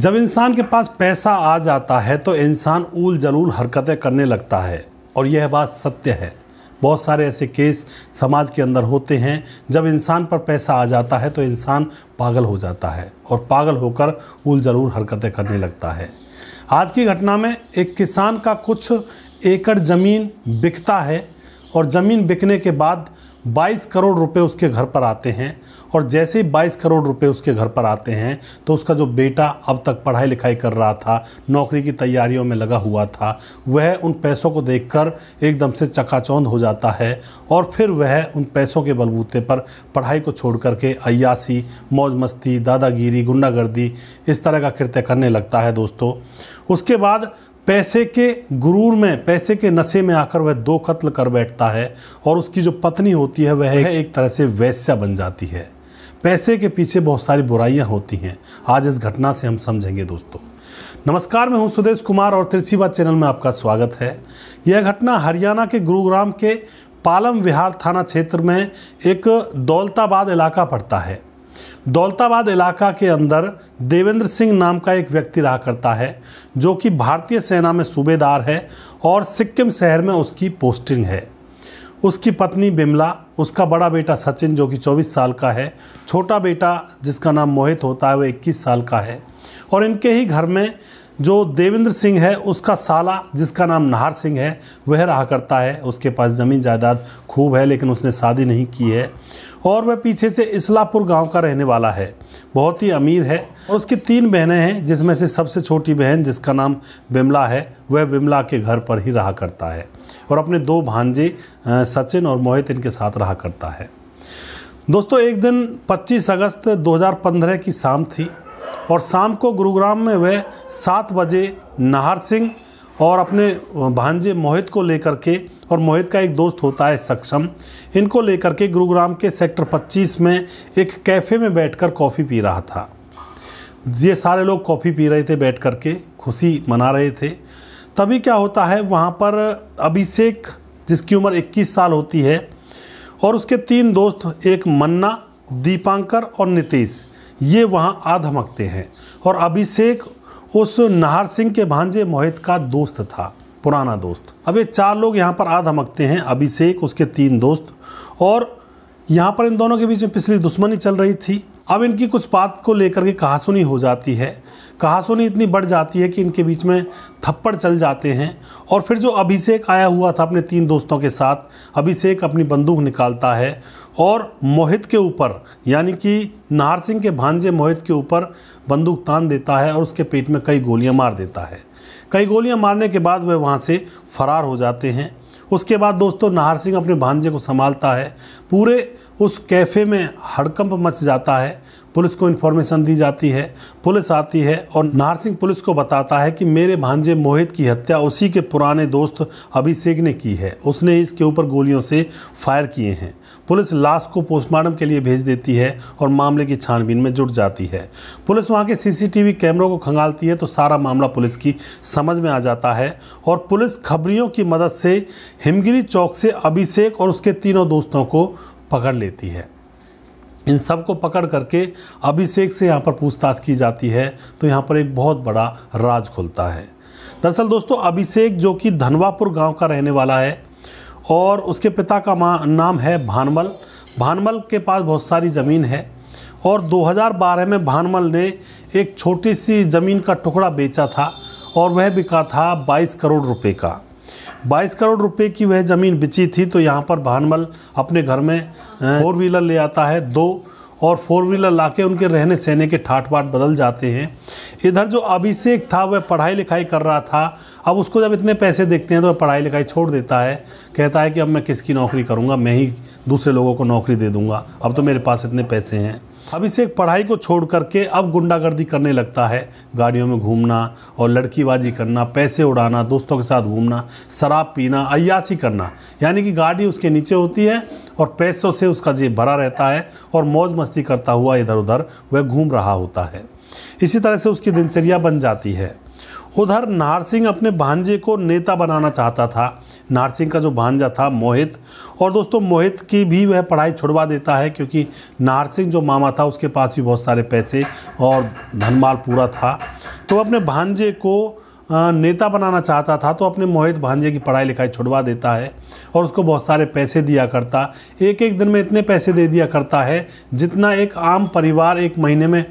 जब इंसान के पास पैसा आ जाता है तो इंसान ऊल जलूल हरकतें करने लगता है और यह बात सत्य है बहुत सारे ऐसे केस समाज के अंदर होते हैं जब इंसान पर पैसा आ जाता है तो इंसान पागल हो जाता है और पागल होकर ऊल जलूल हरकतें करने लगता है आज की घटना में एक किसान का कुछ एकड़ ज़मीन बिकता है और ज़मीन बिकने के बाद 22 करोड़ रुपए उसके घर पर आते हैं और जैसे ही 22 करोड़ रुपए उसके घर पर आते हैं तो उसका जो बेटा अब तक पढ़ाई लिखाई कर रहा था नौकरी की तैयारियों में लगा हुआ था वह उन पैसों को देखकर एकदम से चकाचौंध हो जाता है और फिर वह उन पैसों के बलबूते पर पढ़ाई को छोड़ करके अयासी मौज मस्ती दादागिरी गुंडागर्दी इस तरह का कृत्य करने लगता है दोस्तों उसके बाद पैसे के गुरूर में पैसे के नशे में आकर वह दो कत्ल कर बैठता है और उसकी जो पत्नी होती है वह एक तरह से वैश्या बन जाती है पैसे के पीछे बहुत सारी बुराइयां होती हैं आज इस घटना से हम समझेंगे दोस्तों नमस्कार मैं हूं सुदेश कुमार और तिरछी बात चैनल में आपका स्वागत है यह घटना हरियाणा के गुरुग्राम के पालम विहार थाना क्षेत्र में एक दौलताबाद इलाका पड़ता है दौलताबाद इलाका के अंदर देवेंद्र सिंह नाम का एक व्यक्ति रहा करता है जो कि भारतीय सेना में सूबेदार है और सिक्किम शहर में उसकी पोस्टिंग है उसकी पत्नी बिमला उसका बड़ा बेटा सचिन जो कि 24 साल का है छोटा बेटा जिसका नाम मोहित होता है वो 21 साल का है और इनके ही घर में जो देवेंद्र सिंह है उसका साला जिसका नाम नाहर सिंह है वह रहा करता है उसके पास ज़मीन जायदाद खूब है लेकिन उसने शादी नहीं की है और वह पीछे से इसलापुर गांव का रहने वाला है बहुत ही अमीर है और उसकी तीन बहनें हैं जिसमें से सबसे छोटी बहन जिसका नाम बिमला है वह बिमला के घर पर ही रहा करता है और अपने दो भांजे सचिन और मोहित इनके साथ रहा करता है दोस्तों एक दिन 25 अगस्त 2015 की शाम थी और शाम को गुरुग्राम में वह सात बजे नाहर सिंह और अपने भांजे मोहित को लेकर के और मोहित का एक दोस्त होता है सक्षम इनको लेकर के गुरुग्राम के सेक्टर 25 में एक कैफ़े में बैठकर कॉफ़ी पी रहा था ये सारे लोग कॉफ़ी पी रहे थे बैठ कर के खुशी मना रहे थे तभी क्या होता है वहाँ पर अभिषेक जिसकी उम्र 21 साल होती है और उसके तीन दोस्त एक मन्ना दीपांकर और नितीश ये वहाँ आधमकते हैं और अभिषेक उस नाहर सिंह के भांजे मोहित का दोस्त था पुराना दोस्त अब ये चार लोग यहाँ पर आ धमकते हैं अभिषेक उसके तीन दोस्त और यहाँ पर इन दोनों के बीच में पिछली दुश्मनी चल रही थी अब इनकी कुछ बात को लेकर के कहासुनी हो जाती है कहासुनी इतनी बढ़ जाती है कि इनके बीच में थप्पड़ चल जाते हैं और फिर जो अभिषेक आया हुआ था अपने तीन दोस्तों के साथ अभिषेक अपनी बंदूक निकालता है और मोहित के ऊपर यानी कि नाहर सिंह के भांजे मोहित के ऊपर बंदूक तान देता है और उसके पेट में कई गोलियां मार देता है कई गोलियां मारने के बाद वह वहाँ से फरार हो जाते हैं उसके बाद दोस्तों नाहर सिंह अपने भांजे को संभालता है पूरे उस कैफ़े में हड़कंप मच जाता है पुलिस को इन्फॉर्मेशन दी जाती है पुलिस आती है और नाहर सिंह पुलिस को बताता है कि मेरे भांजे मोहित की हत्या उसी के पुराने दोस्त अभिषेक ने की है उसने इसके ऊपर गोलियों से फायर किए हैं पुलिस लाश को पोस्टमार्टम के लिए भेज देती है और मामले की छानबीन में जुट जाती है पुलिस वहाँ के सीसीटीवी कैमरों को खंगालती है तो सारा मामला पुलिस की समझ में आ जाता है और पुलिस खबरियों की मदद से हिमगिरी चौक से अभिषेक और उसके तीनों दोस्तों को पकड़ लेती है इन सब को पकड़ करके अभिषेक से यहाँ पर पूछताछ की जाती है तो यहाँ पर एक बहुत बड़ा राज खुलता है दरअसल दोस्तों अभिषेक जो कि धनवापुर गांव का रहने वाला है और उसके पिता का नाम है भानमल भानमल के पास बहुत सारी ज़मीन है और 2012 में भानमल ने एक छोटी सी ज़मीन का टुकड़ा बेचा था और वह बिका था 22 करोड़ रुपए का 22 करोड़ रुपए की वह ज़मीन बिची थी तो यहाँ पर भानमल अपने घर में हाँ। फोर व्हीलर ले आता है दो और फोर व्हीलर लाके उनके रहने सहने के ठाट बाट बदल जाते हैं इधर जो अभिषेक था वह पढ़ाई लिखाई कर रहा था अब उसको जब इतने पैसे देखते हैं तो पढ़ाई लिखाई छोड़ देता है कहता है कि अब मैं किसकी नौकरी करूँगा मैं ही दूसरे लोगों को नौकरी दे दूँगा अब तो मेरे पास इतने पैसे हैं अब इसे एक पढ़ाई को छोड़ करके अब गुंडागर्दी करने लगता है गाड़ियों में घूमना और लड़कीबाजी करना पैसे उड़ाना दोस्तों के साथ घूमना शराब पीना अयासी करना यानी कि गाड़ी उसके नीचे होती है और पैसों से उसका जेब भरा रहता है और मौज मस्ती करता हुआ इधर उधर वह घूम रहा होता है इसी तरह से उसकी दिनचर्या बन जाती है उधर नारसिंह अपने भांजे को नेता बनाना चाहता था नारसिंह का जो भांजा था मोहित और दोस्तों मोहित की भी वह पढ़ाई छुड़वा देता है क्योंकि नारसिंह जो मामा था उसके पास भी बहुत सारे पैसे और धनमाल पूरा था तो अपने भांजे को नेता बनाना चाहता था तो अपने मोहित भांजे की पढ़ाई लिखाई छुड़वा देता है और उसको बहुत सारे पैसे दिया करता एक एक दिन में इतने पैसे दे दिया करता है जितना एक आम परिवार एक महीने में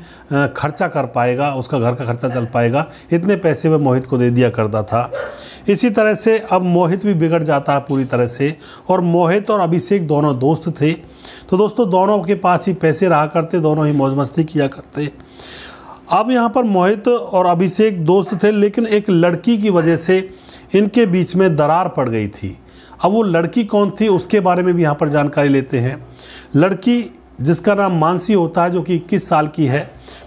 खर्चा कर पाएगा उसका घर का खर्चा चल पाएगा इतने पैसे वह मोहित को दे दिया करता था इसी तरह से अब मोहित भी बिगड़ जाता है पूरी तरह से और मोहित और अभिषेक दोनों दोस्त थे तो दोस्तों दोनों के पास ही पैसे रहा करते दोनों ही मौज मस्ती किया करते अब यहाँ पर मोहित और अभिषेक दोस्त थे लेकिन एक लड़की की वजह से इनके बीच में दरार पड़ गई थी अब वो लड़की कौन थी उसके बारे में भी यहाँ पर जानकारी लेते हैं लड़की जिसका नाम मानसी होता है जो कि इक्कीस साल की है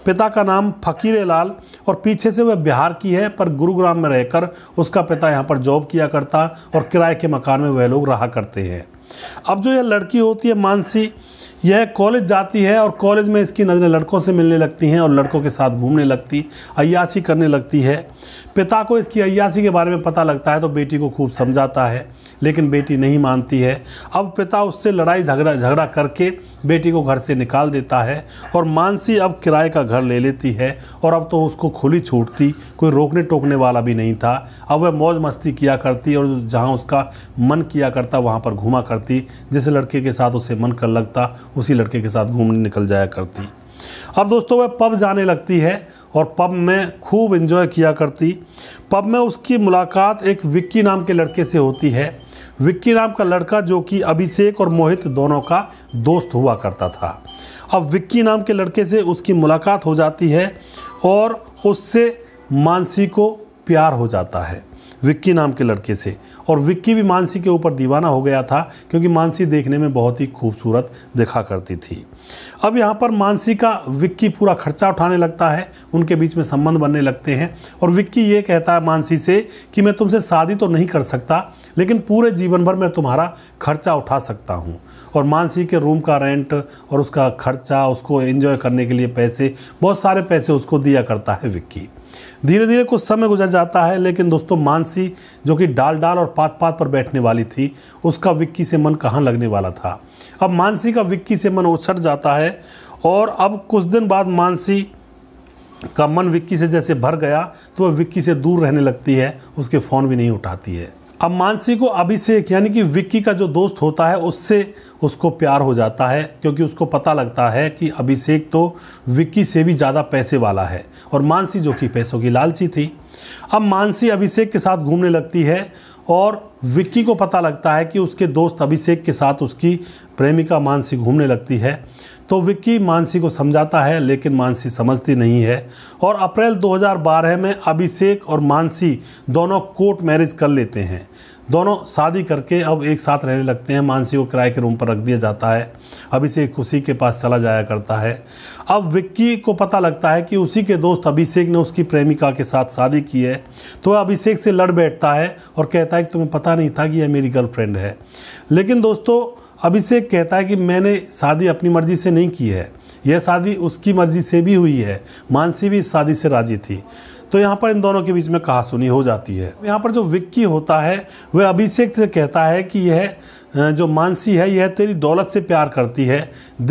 पिता का नाम फ़कीर लाल और पीछे से वह बिहार की है पर गुरुग्राम में रहकर उसका पिता यहाँ पर जॉब किया करता और किराए के मकान में वह लोग रहा करते हैं अब जो यह लड़की होती है मानसी यह कॉलेज जाती है और कॉलेज में इसकी नज़रें लड़कों से मिलने लगती हैं और लड़कों के साथ घूमने लगती अयासी करने लगती है पिता को इसकी अयासी के बारे में पता लगता है तो बेटी को खूब समझाता है लेकिन बेटी नहीं मानती है अब पिता उससे लड़ाई झगड़ा झगड़ा करके बेटी को घर से निकाल देता है और मानसी अब किराए का घर ले लेती है और अब तो उसको खुली छूटती कोई रोकने टोकने वाला भी नहीं था अब वह मौज मस्ती किया करती और जहाँ उसका मन किया करता वहाँ पर घूमा करती करती जिस लड़के के साथ उसे मन कर लगता उसी लड़के के साथ घूमने निकल जाया करती अब दोस्तों वह पब जाने लगती है और पब में खूब इन्जॉय किया करती पब में उसकी मुलाकात एक विक्की नाम के लड़के से होती है विक्की नाम का लड़का जो कि अभिषेक और मोहित दोनों का दोस्त हुआ करता था अब विक्की नाम के लड़के से उसकी मुलाकात हो जाती है और उससे मानसी को प्यार हो जाता है विक्की नाम के लड़के से और विक्की भी मानसी के ऊपर दीवाना हो गया था क्योंकि मानसी देखने में बहुत ही खूबसूरत दिखा करती थी अब यहाँ पर मानसी का विक्की पूरा खर्चा उठाने लगता है उनके बीच में संबंध बनने लगते हैं और विक्की ये कहता है मानसी से कि मैं तुमसे शादी तो नहीं कर सकता लेकिन पूरे जीवन भर मैं तुम्हारा खर्चा उठा सकता हूँ और मानसी के रूम का रेंट और उसका खर्चा उसको एंजॉय करने के लिए पैसे बहुत सारे पैसे उसको दिया करता है विक्की धीरे धीरे कुछ समय गुजर जाता है लेकिन दोस्तों मानसी जो कि डाल डाल और पात पात पर बैठने वाली थी उसका विक्की से मन कहाँ लगने वाला था अब मानसी का विक्की से मन उछट जाता है और अब कुछ दिन बाद मानसी का मन विक्की से जैसे भर गया तो वह विक्की से दूर रहने लगती है उसके फ़ोन भी नहीं उठाती है अब मानसी को अभिषेक यानी कि विक्की का जो दोस्त होता है उससे उसको प्यार हो जाता है क्योंकि उसको पता लगता है कि अभिषेक तो विक्की से भी ज़्यादा पैसे वाला है और मानसी जो कि पैसों की लालची थी अब मानसी अभिषेक के साथ घूमने लगती है और विक्की को पता लगता है कि उसके दोस्त अभिषेक के साथ उसकी प्रेमिका मानसी घूमने लगती है तो विक्की मानसी को समझाता है लेकिन मानसी समझती नहीं है और अप्रैल 2012 में अभिषेक और मानसी दोनों कोर्ट मैरिज कर लेते हैं दोनों शादी करके अब एक साथ रहने लगते हैं मानसी को किराए के रूम पर रख दिया जाता है अभिषेक उसी के पास चला जाया करता है अब विक्की को पता लगता है कि उसी के दोस्त अभिषेक ने उसकी प्रेमिका के साथ शादी की है तो अभिषेक से लड़ बैठता है और कहता है कि तुम्हें पता नहीं था कि यह मेरी गर्लफ्रेंड है लेकिन दोस्तों अभिषेक कहता है कि मैंने शादी अपनी मर्ज़ी से नहीं की है यह शादी उसकी मर्ज़ी से भी हुई है मानसी भी इस शादी से राजी थी तो यहाँ पर इन दोनों के बीच में कहासुनी हो जाती है यहाँ पर जो विक्की होता है वह अभिषेक से कहता है कि यह जो मानसी है यह तेरी दौलत से प्यार करती है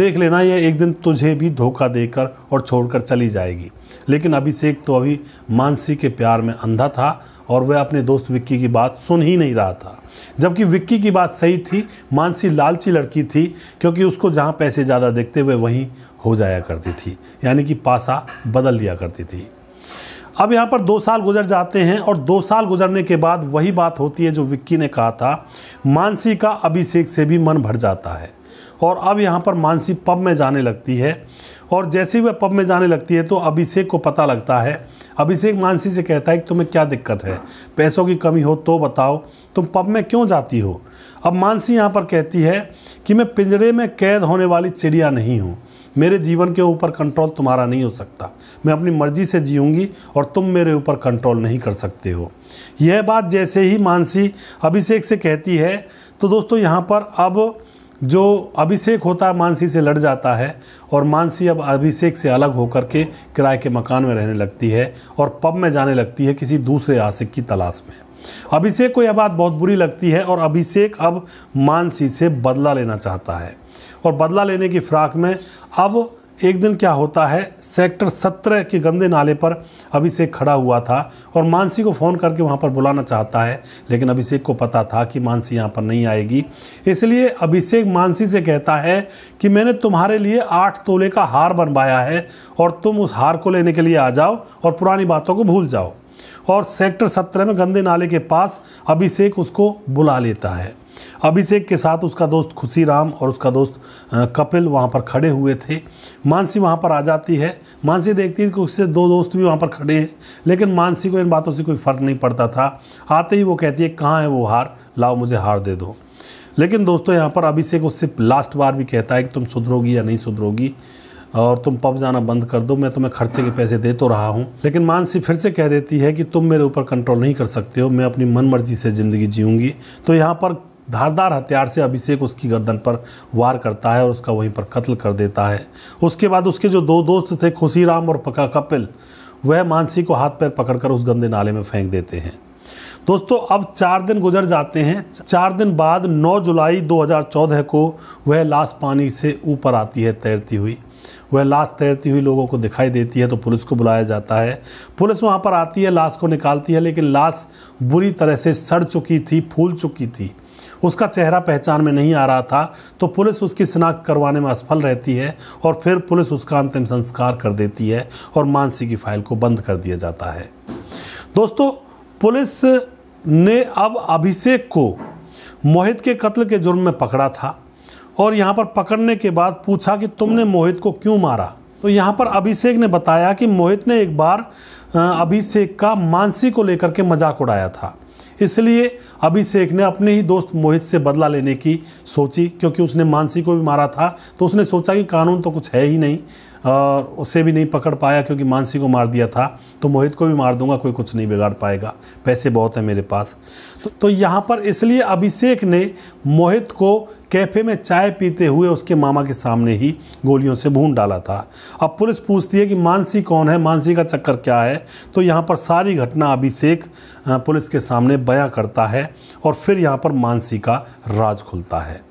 देख लेना यह एक दिन तुझे भी धोखा देकर और छोड़कर चली जाएगी लेकिन अभिषेक तो अभी मानसी के प्यार में अंधा था और वह अपने दोस्त विक्की की बात सुन ही नहीं रहा था जबकि विक्की की बात सही थी मानसी लालची लड़की थी क्योंकि उसको जहाँ पैसे ज़्यादा देखते हुए वहीं हो जाया करती थी यानी कि पासा बदल लिया करती थी अब यहाँ पर दो साल गुजर जाते हैं और दो साल गुजरने के बाद वही बात होती है जो विक्की ने कहा था मानसी का अभिषेक से भी मन भर जाता है और अब यहाँ पर मानसी पब में जाने लगती है और जैसे ही वह पब में जाने लगती है तो अभिषेक को पता लगता है अभिषेक मानसी से कहता है कि तुम्हें क्या दिक्कत है पैसों की कमी हो तो बताओ तुम पब में क्यों जाती हो अब मानसी यहाँ पर कहती है कि मैं पिंजरे में कैद होने वाली चिड़िया नहीं हूँ मेरे जीवन के ऊपर कंट्रोल तुम्हारा नहीं हो सकता मैं अपनी मर्जी से जीऊँगी और तुम मेरे ऊपर कंट्रोल नहीं कर सकते हो यह बात जैसे ही मानसी अभिषेक से कहती है तो दोस्तों यहाँ पर अब जो अभिषेक होता है मानसी से लड़ जाता है और मानसी अब अभिषेक से अलग होकर के किराए के मकान में रहने लगती है और पब में जाने लगती है किसी दूसरे आशिक की तलाश में अभिषेक को यह बात बहुत बुरी लगती है और अभिषेक अब मानसी से बदला लेना चाहता है और बदला लेने की फिराक में अब एक दिन क्या होता है सेक्टर सत्रह के गंदे नाले पर अभिषेक खड़ा हुआ था और मानसी को फ़ोन करके वहाँ पर बुलाना चाहता है लेकिन अभिषेक को पता था कि मानसी यहाँ पर नहीं आएगी इसलिए अभिषेक मानसी से कहता है कि मैंने तुम्हारे लिए आठ तोले का हार बनवाया है और तुम उस हार को लेने के लिए आ जाओ और पुरानी बातों को भूल जाओ और सेक्टर सत्रह में गंदे नाले के पास अभिषेक उसको बुला लेता है अभिषेक के साथ उसका दोस्त खुशी राम और उसका दोस्त कपिल वहाँ पर खड़े हुए थे मानसी वहाँ पर आ जाती है मानसी देखती है कि उससे दो दोस्त भी वहाँ पर खड़े हैं लेकिन मानसी को इन बातों से कोई फ़र्क नहीं पड़ता था आते ही वो कहती है कहाँ है वो हार लाओ मुझे हार दे दो लेकिन दोस्तों यहाँ पर अभिषेक उससे लास्ट बार भी कहता है कि तुम सुधरोगी या नहीं सुधरोगी और तुम पब जाना बंद कर दो मैं तुम्हें खर्चे के पैसे दे तो रहा हूँ लेकिन मानसी फिर से कह देती है कि तुम मेरे ऊपर कंट्रोल नहीं कर सकते हो मैं अपनी मन मर्जी से ज़िंदगी जीऊँगी तो यहाँ पर धारदार हथियार से अभिषेक उसकी गर्दन पर वार करता है और उसका वहीं पर कत्ल कर देता है उसके बाद उसके जो दो दोस्त थे खुशीराम और पका कपिल वह मानसी को हाथ पैर पकड़कर उस गंदे नाले में फेंक देते हैं दोस्तों अब चार दिन गुजर जाते हैं चार दिन बाद 9 जुलाई 2014 को वह लाश पानी से ऊपर आती है तैरती हुई वह लाश तैरती हुई लोगों को दिखाई देती है तो पुलिस को बुलाया जाता है पुलिस वहाँ पर आती है लाश को निकालती है लेकिन लाश बुरी तरह से सड़ चुकी थी फूल चुकी थी उसका चेहरा पहचान में नहीं आ रहा था तो पुलिस उसकी शिनाख्त करवाने में असफल रहती है और फिर पुलिस उसका अंतिम संस्कार कर देती है और मानसी की फाइल को बंद कर दिया जाता है दोस्तों पुलिस ने अब अभिषेक को मोहित के कत्ल के जुर्म में पकड़ा था और यहाँ पर पकड़ने के बाद पूछा कि तुमने मोहित को क्यों मारा तो यहाँ पर अभिषेक ने बताया कि मोहित ने एक बार अभिषेक का मानसी को लेकर के मजाक उड़ाया था इसलिए अभिषेक ने अपने ही दोस्त मोहित से बदला लेने की सोची क्योंकि उसने मानसी को भी मारा था तो उसने सोचा कि कानून तो कुछ है ही नहीं और उसे भी नहीं पकड़ पाया क्योंकि मानसी को मार दिया था तो मोहित को भी मार दूंगा कोई कुछ नहीं बिगाड़ पाएगा पैसे बहुत हैं मेरे पास तो, तो यहाँ पर इसलिए अभिषेक ने मोहित को कैफे में चाय पीते हुए उसके मामा के सामने ही गोलियों से भून डाला था अब पुलिस पूछती है कि मानसी कौन है मानसी का चक्कर क्या है तो यहाँ पर सारी घटना अभिषेक पुलिस के सामने बयां करता है और फिर यहाँ पर मानसी का राज खुलता है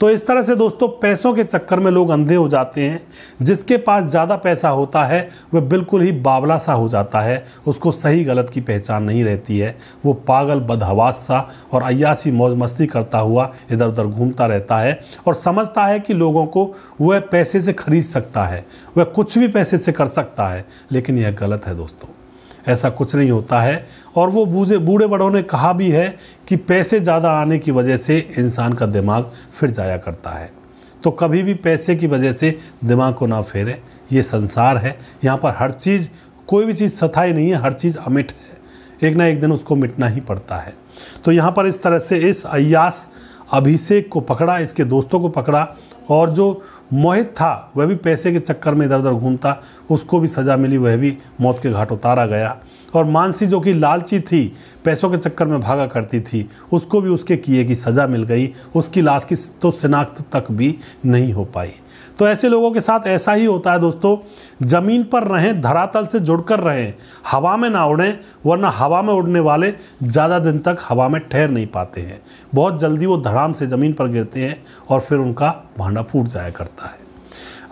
तो इस तरह से दोस्तों पैसों के चक्कर में लोग अंधे हो जाते हैं जिसके पास ज़्यादा पैसा होता है वह बिल्कुल ही बावला सा हो जाता है उसको सही गलत की पहचान नहीं रहती है वो पागल बदहवास सा और अयासी मौज मस्ती करता हुआ इधर उधर घूमता रहता है और समझता है कि लोगों को वह पैसे से खरीद सकता है वह कुछ भी पैसे से कर सकता है लेकिन यह गलत है दोस्तों ऐसा कुछ नहीं होता है और वो बूझे बूढ़े बड़ों ने कहा भी है कि पैसे ज़्यादा आने की वजह से इंसान का दिमाग फिर जाया करता है तो कभी भी पैसे की वजह से दिमाग को ना फेरे ये संसार है यहाँ पर हर चीज़ कोई भी चीज़ सथाई नहीं है हर चीज़ अमिट है एक ना एक दिन उसको मिटना ही पड़ता है तो यहाँ पर इस तरह से इस अयास अभिषेक को पकड़ा इसके दोस्तों को पकड़ा और जो मोहित था वह भी पैसे के चक्कर में इधर उधर घूमता उसको भी सज़ा मिली वह भी मौत के घाट उतारा गया और मानसी जो कि लालची थी पैसों के चक्कर में भागा करती थी उसको भी उसके किए की सज़ा मिल गई उसकी लाश की तो शिनाख्त तक भी नहीं हो पाई तो ऐसे लोगों के साथ ऐसा ही होता है दोस्तों ज़मीन पर रहें धरातल से जुड़कर रहें हवा में ना उड़ें वरना हवा में उड़ने वाले ज़्यादा दिन तक हवा में ठहर नहीं पाते हैं बहुत जल्दी वो धड़ाम से ज़मीन पर गिरते हैं और फिर उनका भांडा फूट जाया करता है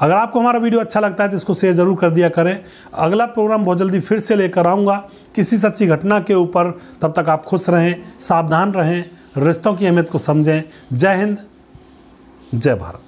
अगर आपको हमारा वीडियो अच्छा लगता है तो इसको शेयर ज़रूर कर दिया करें अगला प्रोग्राम बहुत जल्दी फिर से लेकर आऊँगा किसी सच्ची घटना के ऊपर तब तक आप खुश रहें सावधान रहें रिश्तों की अहमियत को समझें जय हिंद जय भारत